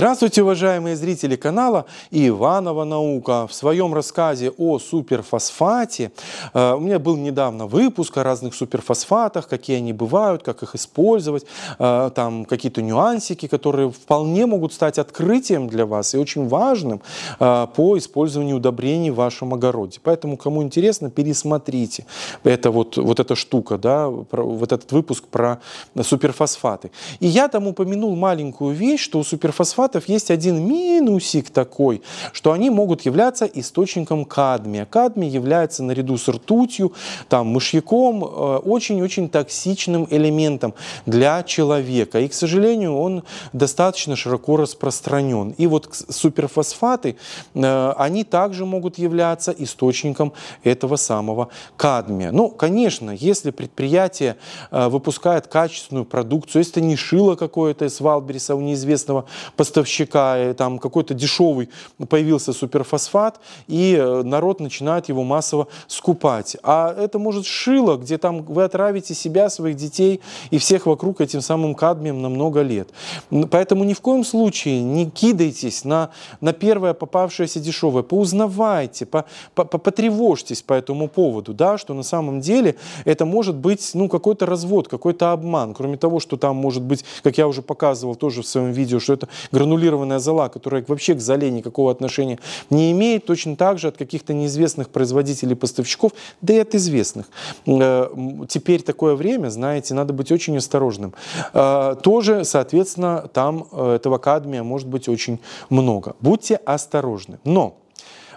Здравствуйте, уважаемые зрители канала Иванова Наука. В своем рассказе о суперфосфате э, у меня был недавно выпуск о разных суперфосфатах, какие они бывают, как их использовать, э, там какие-то нюансики, которые вполне могут стать открытием для вас и очень важным э, по использованию удобрений в вашем огороде. Поэтому, кому интересно, пересмотрите. Это вот, вот эта штука, да, вот этот выпуск про суперфосфаты. И я там упомянул маленькую вещь, что у суперфосфата фосфатов есть один минусик такой, что они могут являться источником кадмия. Кадмий является наряду с ртутью, там, мышьяком, э, очень-очень токсичным элементом для человека. И, к сожалению, он достаточно широко распространен. И вот суперфосфаты, э, они также могут являться источником этого самого кадмия. Ну, конечно, если предприятие э, выпускает качественную продукцию, если это не шило какое-то из Валбериса у неизвестного поставщика, поставщика, там какой-то дешевый появился суперфосфат, и э, народ начинает его массово скупать. А это может шило, где там вы отравите себя, своих детей и всех вокруг этим самым кадмием на много лет. Поэтому ни в коем случае не кидайтесь на, на первое попавшееся дешевое. Поузнавайте, по, по, потревожьтесь по этому поводу, да, что на самом деле это может быть ну, какой-то развод, какой-то обман. Кроме того, что там может быть, как я уже показывал тоже в своем видео, что это гранулированная зола, которая вообще к золе никакого отношения не имеет, точно так же от каких-то неизвестных производителей, поставщиков, да и от известных. Э, теперь такое время, знаете, надо быть очень осторожным. А, тоже, соответственно, там э, этого кадмия может быть очень много. Будьте осторожны. Но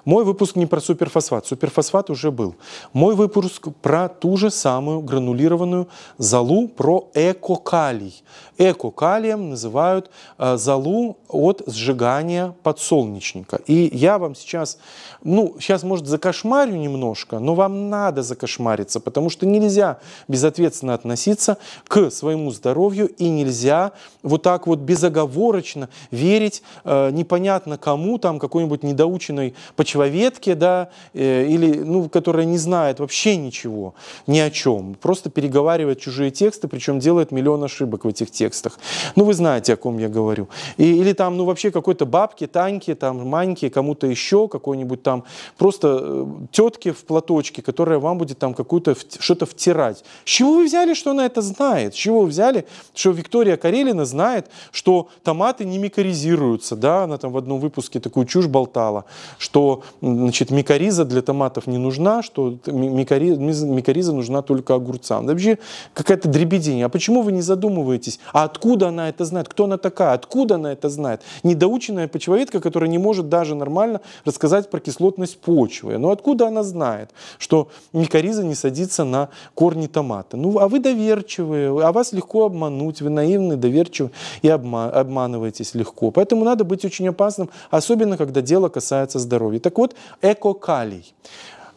мой выпуск не про суперфосфат, суперфосфат уже был. Мой выпуск про ту же самую гранулированную залу про эко-калий. Эко-калием называют э, залу от сжигания подсолнечника. И я вам сейчас, ну, сейчас, может, закошмарю немножко, но вам надо закошмариться, потому что нельзя безответственно относиться к своему здоровью и нельзя вот так вот безоговорочно верить э, непонятно кому, там, какой-нибудь недоученной, почему человечке, да, э, или, ну, которая не знает вообще ничего, ни о чем, просто переговаривает чужие тексты, причем делает миллион ошибок в этих текстах. Ну, вы знаете, о ком я говорю. И, или там, ну, вообще какой-то бабки, танки, там, маньки, кому-то еще, какой-нибудь там, просто э, тетки в платочке, которая вам будет там какую-то, что-то втирать. С чего вы взяли, что она это знает? С чего вы взяли, что Виктория Карелина знает, что томаты не микоризируются, да, она там в одном выпуске такую чушь болтала, что значит, микориза для томатов не нужна, что микориза, микориза нужна только огурцам. Да вообще какая-то дребедень. А почему вы не задумываетесь? А откуда она это знает? Кто она такая? Откуда она это знает? Недоученная почвоведка, которая не может даже нормально рассказать про кислотность почвы. Но ну, откуда она знает, что микориза не садится на корни томата? Ну, а вы доверчивые, а вас легко обмануть, вы наивны, доверчивы и обманываетесь легко. Поэтому надо быть очень опасным, особенно когда дело касается здоровья. Так так вот, экокалий.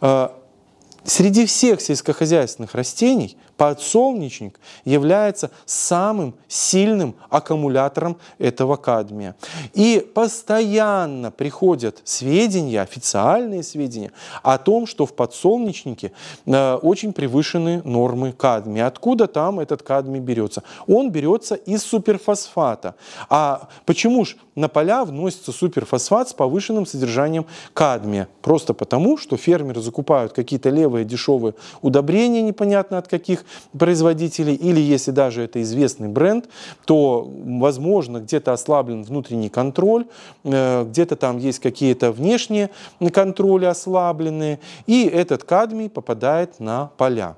Э, среди всех сельскохозяйственных растений Подсолнечник является самым сильным аккумулятором этого кадмия. И постоянно приходят сведения, официальные сведения о том, что в подсолнечнике э, очень превышены нормы кадмия. Откуда там этот кадмий берется? Он берется из суперфосфата. А почему же на поля вносится суперфосфат с повышенным содержанием кадмия? Просто потому, что фермеры закупают какие-то левые дешевые удобрения, непонятно от каких, производителей, или если даже это известный бренд, то, возможно, где-то ослаблен внутренний контроль, э, где-то там есть какие-то внешние контроли ослабленные, и этот кадмий попадает на поля.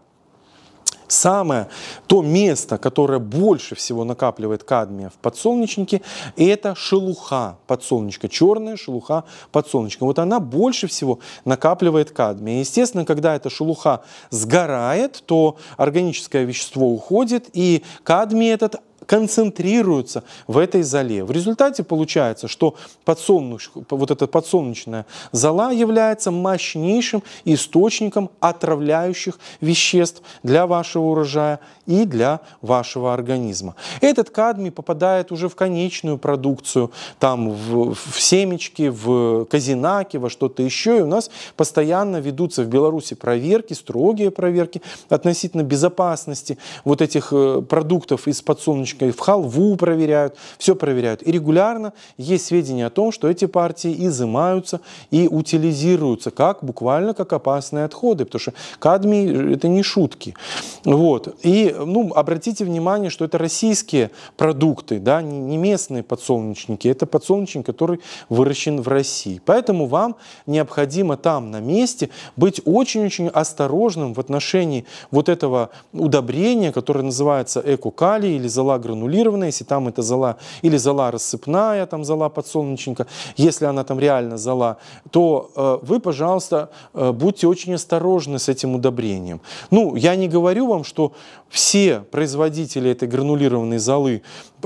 Самое то место, которое больше всего накапливает кадмия в подсолнечнике, это шелуха подсолнечка, черная шелуха подсолнечка. Вот она больше всего накапливает кадмия. Естественно, когда эта шелуха сгорает, то органическое вещество уходит, и кадмий этот концентрируются в этой зале. В результате получается, что подсолнеч вот эта подсолнечная зала является мощнейшим источником отравляющих веществ для вашего урожая и для вашего организма. Этот кадмий попадает уже в конечную продукцию, там в, в семечки, в казинаки, во что-то еще. И у нас постоянно ведутся в Беларуси проверки, строгие проверки относительно безопасности вот этих э, продуктов из подсолнечных потихонечку и в халву проверяют, все проверяют. И регулярно есть сведения о том, что эти партии изымаются и утилизируются, как буквально как опасные отходы, потому что кадмий э, – это не шутки. Вот. И ну, обратите внимание, что это российские продукты, да, не местные подсолнечники, это подсолнечник, который выращен в России. Поэтому вам необходимо там, на месте, быть очень-очень осторожным в отношении вот этого удобрения, которое называется эко-калий или золак зола гранулированная, если там это зола, или зола рассыпная, там зола подсолнечника, если она там реально зола, то э, вы, пожалуйста, э, будьте очень осторожны с этим удобрением. Ну, я не говорю вам, что все производители этой гранулированной золы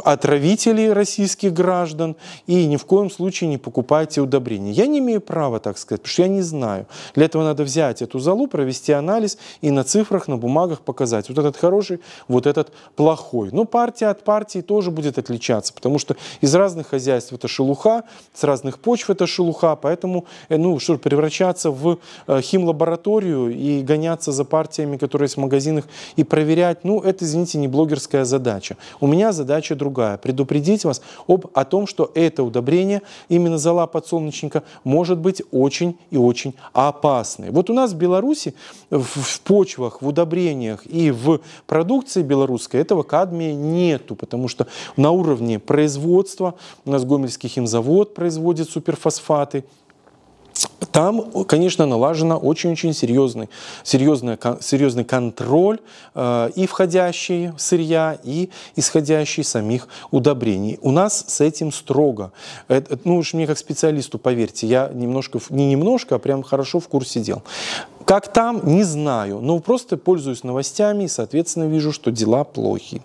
отравители российских граждан и ни в коем случае не покупайте удобрения. Я не имею права так сказать, потому что я не знаю. Для этого надо взять эту залу, провести анализ и на цифрах, на бумагах показать. Вот этот хороший, вот этот плохой. Но партия от партии тоже будет отличаться, потому что из разных хозяйств это шелуха, с разных почв это шелуха, поэтому э, ну, что, превращаться в э, химлабораторию и гоняться за партиями, которые есть в магазинах, и проверять, ну, это, извините, не блогерская задача. У меня задача другая. Предупредить вас об, о том, что это удобрение, именно зола подсолнечника, может быть очень и очень опасной. Вот у нас в Беларуси в, в почвах, в удобрениях и в продукции белорусской этого кадмия нету, потому что на уровне производства у нас Гомельский химзавод производит суперфосфаты, там, конечно, налажена очень-очень серьезный, серьезный, серьезный контроль э, и входящие сырья, и исходящие самих удобрений. У нас с этим строго. Это, э, ну уж мне как специалисту, поверьте, я немножко, не немножко, а прям хорошо в курсе дел. Как там, не знаю, но просто пользуюсь новостями и, соответственно, вижу, что дела плохи.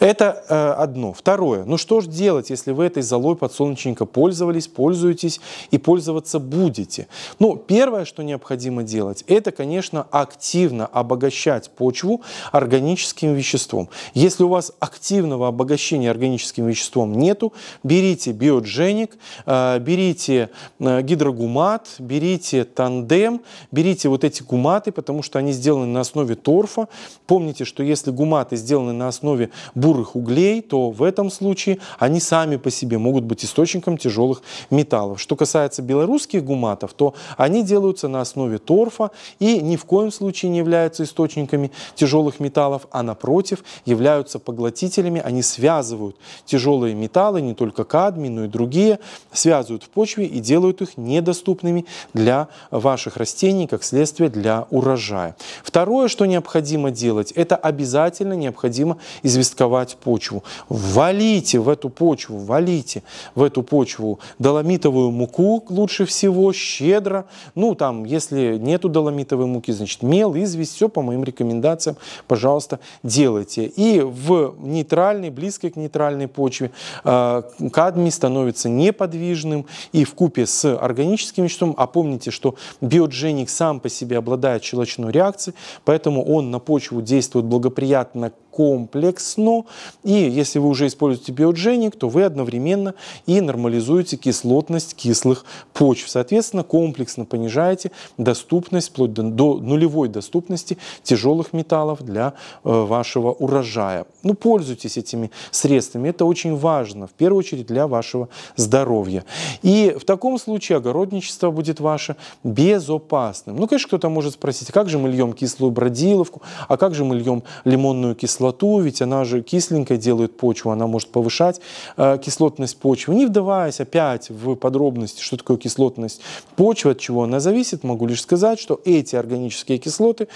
Это э, одно. Второе. Ну что же делать, если вы этой золой подсолнечника пользовались, пользуетесь и пользоваться будете? Ну, первое, что необходимо делать, это, конечно, активно обогащать почву органическим веществом. Если у вас активного обогащения органическим веществом нету, берите биодженик, э, берите э, гидрогумат, берите тандем, берите вот эти гуматы, потому что они сделаны на основе торфа. Помните, что если гуматы сделаны на основе бурых углей, то в этом случае они сами по себе могут быть источником тяжелых металлов. Что касается белорусских гуматов, то они делаются на основе торфа и ни в коем случае не являются источниками тяжелых металлов, а напротив являются поглотителями. Они связывают тяжелые металлы, не только кадмий, но и другие, связывают в почве и делают их недоступными для ваших растений, как следствие для урожая. Второе, что необходимо делать, это обязательно необходимо известить листковать почву. Валите в эту почву, валите в эту почву доломитовую муку лучше всего, щедро. Ну, там, если нету доломитовой муки, значит, мел, известь, все по моим рекомендациям, пожалуйста, делайте. И в нейтральной, близкой к нейтральной почве э, кадмий становится неподвижным и в купе с органическим веществом, а помните, что биодженик сам по себе обладает щелочной реакцией, поэтому он на почву действует благоприятно комплексно. И если вы уже используете биодженик, то вы одновременно и нормализуете кислотность кислых почв. Соответственно, комплексно понижаете доступность, вплоть до, до нулевой доступности тяжелых металлов для э, вашего урожая. Ну, пользуйтесь этими средствами. Это очень важно, в первую очередь, для вашего здоровья. И в таком случае огородничество будет ваше безопасным. Ну, конечно, кто-то может спросить, а как же мы льем кислую бродиловку, а как же мы льем лимонную кислоту? кислоту, ведь она же кисленькая делает почву, она может повышать э, кислотность почвы. Не вдаваясь опять в подробности, что такое кислотность почвы, от чего она зависит, могу лишь сказать, что эти органические кислоты,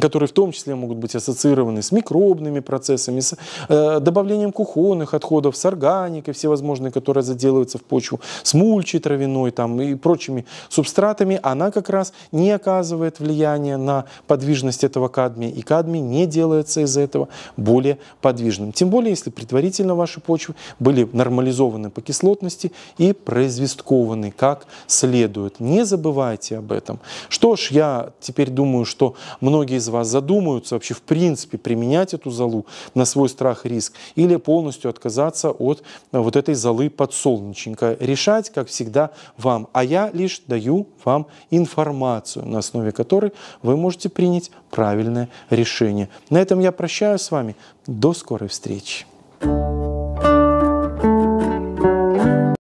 которые в том числе могут быть ассоциированы с микробными процессами, с э, добавлением кухонных отходов, с органикой всевозможной, которая заделывается в почву, с мульчей травяной там, и прочими субстратами, она как раз не оказывает влияния на подвижность этого кадмия, и кадмий не делается из-за этого более подвижным. Тем более, если предварительно ваши почвы были нормализованы по кислотности и произвесткованы как следует. Не забывайте об этом. Что ж, я теперь думаю, что многие из вас задумаются вообще в принципе применять эту золу на свой страх и риск или полностью отказаться от э, вот этой золы подсолнечника. Решать, как всегда, вам. А я лишь даю вам информацию, на основе которой вы можете принять правильное решение. На этом я прощаюсь с вами вами. До скорой встречи.